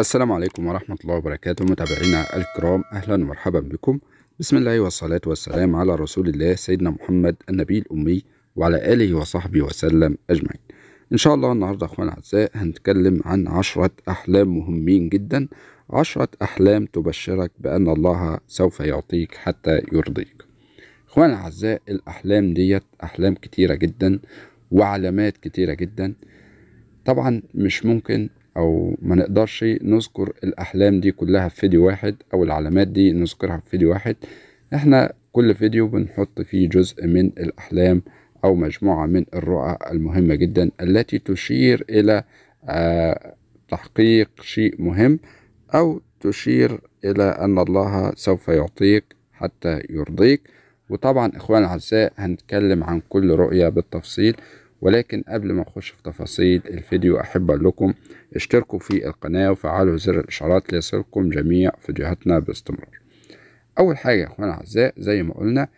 السلام عليكم ورحمة الله وبركاته متابعينا الكرام أهلا ومرحبا بكم بسم الله والصلاة والسلام على رسول الله سيدنا محمد النبي الأمي وعلى آله وصحبه وسلم أجمعين إن شاء الله النهاردة أخوان الأعزاء هنتكلم عن عشرة أحلام مهمين جدا عشرة أحلام تبشرك بأن الله سوف يعطيك حتى يرضيك أخوان الأعزاء الأحلام ديت أحلام كتيرة جدا وعلامات كتيرة جدا طبعا مش ممكن او ما نقدرش نذكر الاحلام دي كلها في فيديو واحد او العلامات دي نذكرها في فيديو واحد احنا كل فيديو بنحط فيه جزء من الاحلام او مجموعة من الرؤى المهمة جدا التي تشير الى آه، تحقيق شيء مهم او تشير الى ان الله سوف يعطيك حتى يرضيك وطبعا اخوان العزاء هنتكلم عن كل رؤية بالتفصيل ولكن قبل ما اخش في تفاصيل الفيديو أحب أقول لكم اشتركوا في القناة وفعلوا زر الإشعارات ليصلكم جميع فيديوهاتنا باستمرار أول حاجة يا أخوانا الأعزاء زي ما قلنا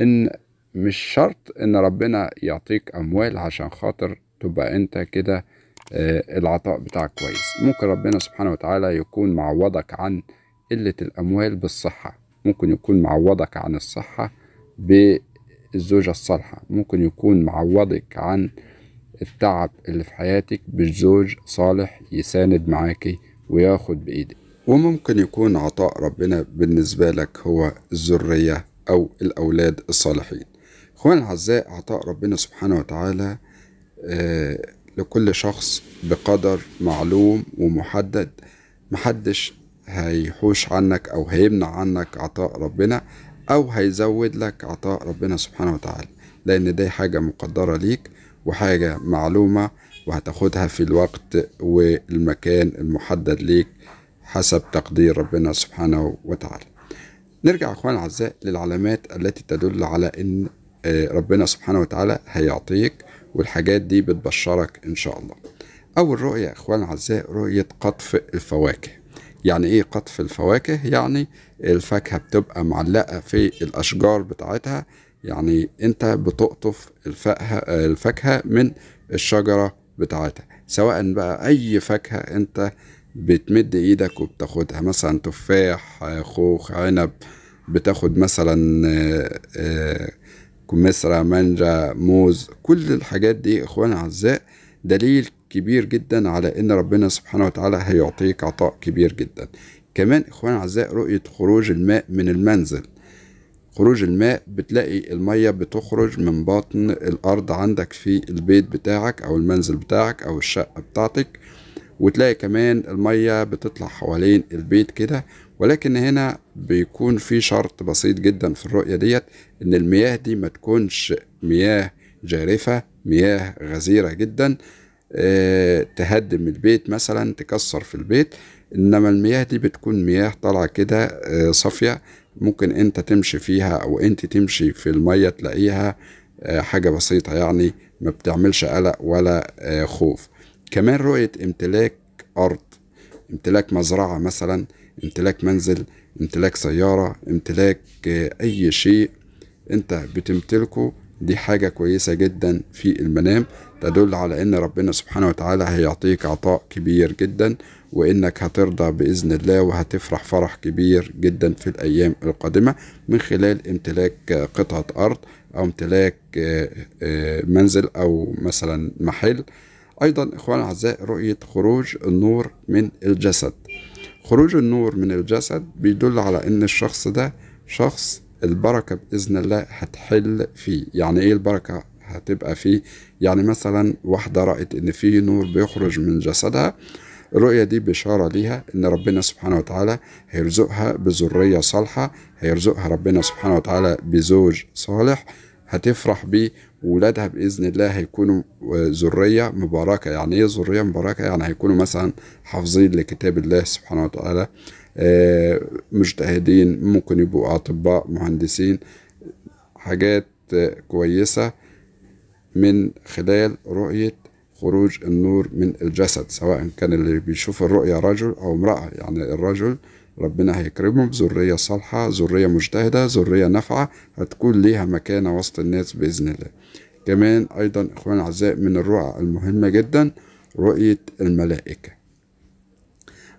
إن مش شرط إن ربنا يعطيك أموال عشان خاطر تبقى أنت كده آه، العطاء بتاعك كويس ممكن ربنا سبحانه وتعالى يكون معوضك عن قلة الأموال بالصحة ممكن يكون معوضك عن الصحة الزوجة الصالحة ممكن يكون معوضك عن التعب اللي في حياتك بزوج صالح يساند معاكي وياخد بإيدك وممكن يكون عطاء ربنا بالنسبة لك هو الذرية أو الأولاد الصالحين إخوان الأعزاء عطاء ربنا سبحانه وتعالى آه لكل شخص بقدر معلوم ومحدد محدش هيحوش عنك أو هيمنع عنك عطاء ربنا أو هيزود لك عطاء ربنا سبحانه وتعالى لأن دي حاجة مقدرة ليك وحاجة معلومة وهتاخدها في الوقت والمكان المحدد ليك حسب تقدير ربنا سبحانه وتعالى نرجع أخوان الأعزاء للعلامات التي تدل على أن آه، ربنا سبحانه وتعالى هيعطيك والحاجات دي بتبشرك إن شاء الله أول رؤية أخوان الأعزاء رؤية قطف الفواكه يعني ايه قطف الفواكه يعني الفاكهة بتبقى معلقة في الأشجار بتاعتها يعني انت بتقطف الفاكهة من الشجرة بتاعتها سواء بقى أي فاكهة انت بتمد ايدك وبتاخدها مثلا تفاح خوخ عنب بتاخد مثلا آه، آه، كمثرى مانجا موز كل الحاجات دي اخواني اعزاء دليل كبير جدا على ان ربنا سبحانه وتعالى هيعطيك عطاء كبير جدا كمان اخوان اعزاء رؤيه خروج الماء من المنزل خروج الماء بتلاقي المية بتخرج من بطن الأرض عندك في البيت بتاعك أو المنزل بتاعك أو الشقة بتاعتك وتلاقي كمان المية بتطلع حوالين البيت كده ولكن هنا بيكون في شرط بسيط جدا في الرؤية ديت إن المياه دي ما تكونش مياه جارفة مياه غزيرة جدا آه، تهدم البيت مثلا تكسر في البيت انما المياه دي بتكون مياه طالعة كده آه، صافية ممكن انت تمشي فيها او انت تمشي في المية تلاقيها آه، حاجة بسيطة يعني ما بتعملش قلق ولا خوف كمان رؤية امتلاك ارض امتلاك مزرعة مثلا امتلاك منزل امتلاك سيارة امتلاك اي شيء انت بتمتلكه دي حاجة كويسة جدا في المنام تدل على ان ربنا سبحانه وتعالى هيعطيك عطاء كبير جدا وانك هترضى باذن الله وهتفرح فرح كبير جدا في الايام القادمة من خلال امتلاك قطعة ارض او امتلاك آه، آه، منزل او مثلا محل ايضا اخوان اعزاء رؤية خروج النور من الجسد خروج النور من الجسد بيدل على ان الشخص ده شخص البركة بإذن الله هتحل فيه يعني إيه البركة هتبقى فيه يعني مثلا واحدة رأت إن فيه نور بيخرج من جسدها الرؤية دي بشارة ليها إن ربنا سبحانه وتعالى هيرزقها بذرية صالحة هيرزقها ربنا سبحانه وتعالى بزوج صالح هتفرح بيه ولادها بإذن الله هيكونوا آه، ذرية مباركة يعني إيه ذرية مباركة يعني هيكونوا مثلا حافظين لكتاب الله سبحانه وتعالى آه، مجتهدين ممكن يبقوا أطباء مهندسين حاجات كويسة من خلال رؤية خروج النور من الجسد سواء كان اللي بيشوف الرؤية رجل أو امرأة يعني الرجل ربنا هيكرمه بذرية صالحة ذرية مجتهدة ذرية نافعة هتكون ليها مكانة وسط الناس بإذن الله كمان أيضا إخوان الأعزاء من الرؤى المهمة جدا رؤية الملائكة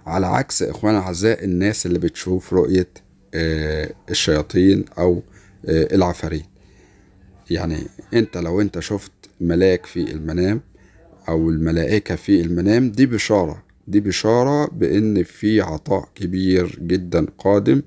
على عكس اخوانا الاعزاء الناس اللي بتشوف رؤيه آه، الشياطين او آه، العفاريت يعني انت لو انت شفت ملاك في المنام او الملائكه في المنام دي بشاره دي بشاره بان في عطاء كبير جدا قادم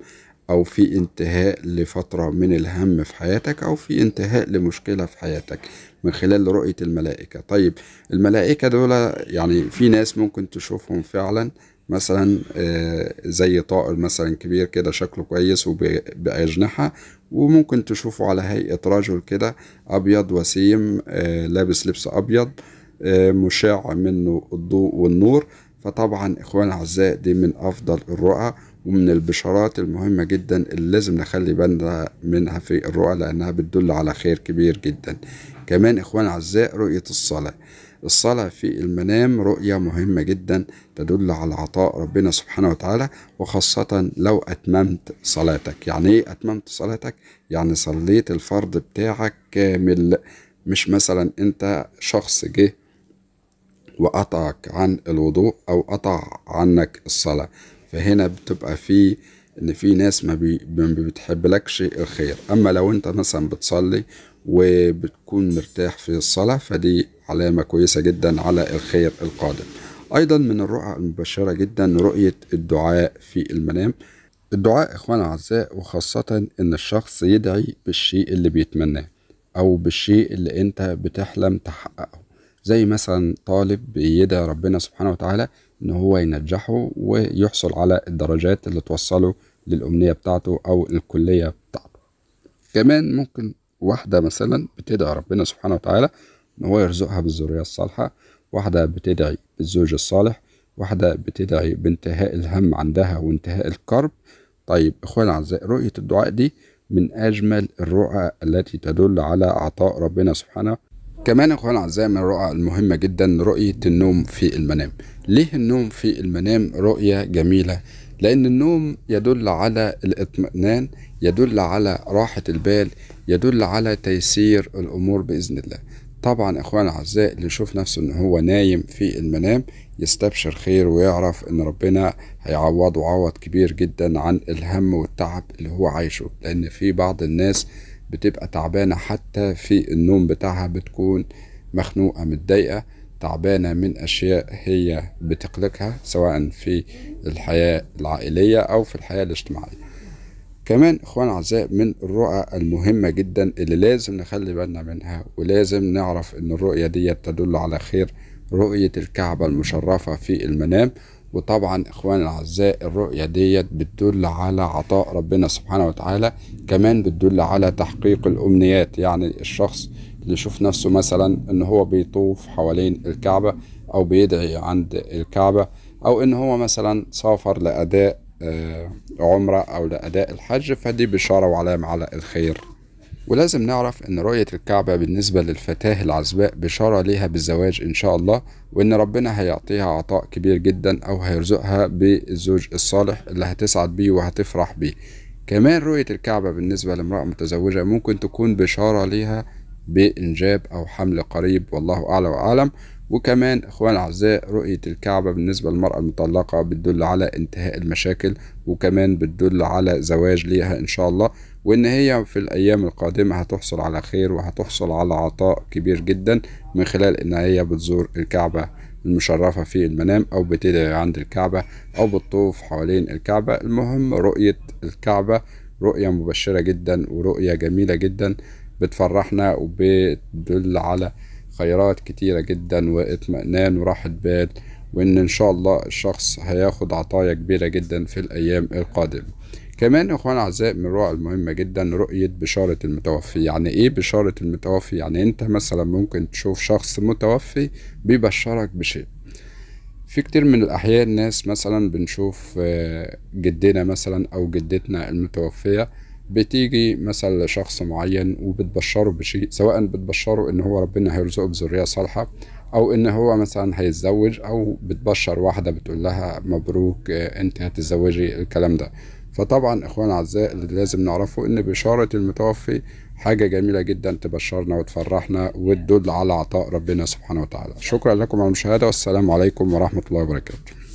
او في انتهاء لفتره من الهم في حياتك او في انتهاء لمشكله في حياتك من خلال رؤيه الملائكه طيب الملائكه دول يعني في ناس ممكن تشوفهم فعلا مثلا آه، زي طائر مثلا كبير كده شكله كويس وبأجنحة وممكن تشوفه على هيئة رجل كده أبيض وسيم آه، لابس لبس أبيض آه، مشع منه الضوء والنور فطبعا إخوان الأعزاء دي من أفضل الرؤى ومن البشارات المهمة جدا اللي لازم نخلي بالنا منها في الرؤى لأنها بتدل على خير كبير جدا كمان إخوان الأعزاء رؤية الصلاة الصلاة في المنام رؤية مهمة جدا تدل على عطاء ربنا سبحانه وتعالى وخاصة لو أتممت صلاتك يعني إيه أتممت صلاتك؟ يعني صليت الفرض بتاعك كامل مش مثلا أنت شخص جه وقطعك عن الوضوء أو قطع عنك الصلاة فهنا بتبقى في ان في ناس ما, بتحب ما بتحبلكش الخير اما لو انت مثلا بتصلي وبتكون مرتاح في الصلاة فدي علامة كويسة جدا على الخير القادم أيضا من الرؤى المبشرة جدا رؤية الدعاء في المنام الدعاء إخوانا اعزاء وخاصة إن الشخص يدعي بالشيء اللي بيتمناه أو بالشيء اللي أنت بتحلم تحققه زي مثلا طالب بيدعي ربنا سبحانه وتعالى إن هو ينجحه ويحصل على الدرجات اللي توصله للأمنية بتاعته أو الكلية بتاعته كمان ممكن واحدة مثلا بتدعي ربنا سبحانه وتعالى إن هو يرزقها بالذرية الصالحة واحدة بتدعي بالزوج الصالح واحدة بتدعي بانتهاء الهم عندها وانتهاء الكرب طيب إخوانا الأعزاء رؤية الدعاء دي من أجمل الرؤى التي تدل على عطاء ربنا سبحانه كمان إخوانا اعزائي من الرؤى المهمه جدا رؤيه النوم في المنام ليه النوم في المنام رؤيه جميله لأن النوم يدل على الاطمئنان يدل على راحة البال يدل على تيسير الأمور بإذن الله طبعا إخوان الأعزاء اللي يشوف نفسه إن هو نايم في المنام يستبشر خير ويعرف إن ربنا هيعوضه عوض كبير جدا عن الهم والتعب اللي هو عايشه لأن في بعض الناس بتبقى تعبانة حتى في النوم بتاعها بتكون مخنوقة متضايقة تعبانة من أشياء هي بتقلقها سواء في الحياة العائلية أو في الحياة الاجتماعية كمان إخوان أعزاء من الرؤى المهمة جدا اللي لازم نخلي بالنا منها ولازم نعرف إن الرؤية دي تدل على خير رؤية الكعبة المشرفة في المنام وطبعا إخوان الأعزاء الرؤية دي بتدل على عطاء ربنا سبحانه وتعالى كمان بتدل على تحقيق الأمنيات يعني الشخص يشوف نفسه مثلا ان هو بيطوف حوالين الكعبة او بيدعي عند الكعبة او ان هو مثلا سافر لاداء آه، عمرة او لاداء الحج فدي بشارة وعلامة على الخير ولازم نعرف ان رؤية الكعبة بالنسبة للفتاة العزباء بشارة ليها بالزواج ان شاء الله وان ربنا هيعطيها عطاء كبير جدا او هيرزقها بالزوج الصالح اللي هتسعد بيه وهتفرح بيه كمان رؤية الكعبة بالنسبة لامرأة متزوجة ممكن تكون بشارة ليها بإنجاب أو حمل قريب والله أعلى وأعلم وكمان إخوان الأعزاء رؤية الكعبة بالنسبة للمرأة المطلقة بتدل على انتهاء المشاكل وكمان بتدل على زواج ليها إن شاء الله وإن هي في الأيام القادمة هتحصل على خير وهتحصل على عطاء كبير جدا من خلال إن هي بتزور الكعبة المشرفة في المنام أو بتدعي عند الكعبة أو بتطوف حوالين الكعبة المهم رؤية الكعبة رؤية مبشرة جدا ورؤية جميلة جدا بتفرحنا وبتدل على خيرات كتيرة جدا واطمئنان وراحة بال وان ان شاء الله الشخص هياخد عطايا كبيرة جدا في الايام القادمة كمان اخوان اعزاء من الرؤى المهمة جدا رؤية بشارة المتوفي يعني ايه بشارة المتوفي يعني انت مثلا ممكن تشوف شخص متوفي بيبشرك بشيء في كتير من الأحيان ناس مثلا بنشوف آه، جدنا مثلا أو جدتنا المتوفية بتيجي مثلا لشخص معين وبتبشره بشيء سواء بتبشره ان هو ربنا هيرزقه بذريه صالحه او ان هو مثلا هيتزوج او بتبشر واحده بتقول لها مبروك آه، انت هتتزوجي الكلام ده فطبعا اخوان الاعزاء اللي لازم نعرفه ان بشاره المتوفي حاجه جميله جدا تبشرنا وتفرحنا وتدل على عطاء ربنا سبحانه وتعالى شكرا لكم على المشاهده والسلام عليكم ورحمه الله وبركاته